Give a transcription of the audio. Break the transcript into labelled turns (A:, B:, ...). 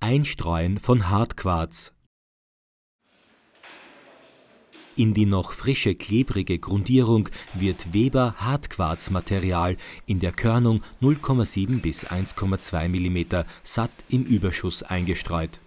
A: Einstreuen von Hartquarz. In die noch frische, klebrige Grundierung wird Weber Hartquarzmaterial in der Körnung 0,7 bis 1,2 mm satt im Überschuss eingestreut.